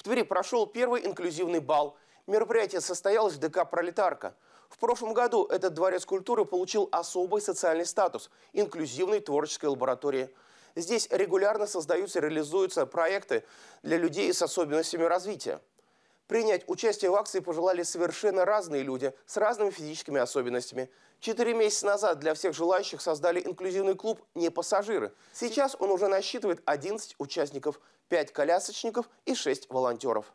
В Твери прошел первый инклюзивный бал. Мероприятие состоялось в ДК «Пролетарка». В прошлом году этот дворец культуры получил особый социальный статус – инклюзивной творческой лаборатории. Здесь регулярно создаются и реализуются проекты для людей с особенностями развития. Принять участие в акции пожелали совершенно разные люди с разными физическими особенностями. Четыре месяца назад для всех желающих создали инклюзивный клуб «Не пассажиры». Сейчас он уже насчитывает 11 участников, 5 колясочников и 6 волонтеров.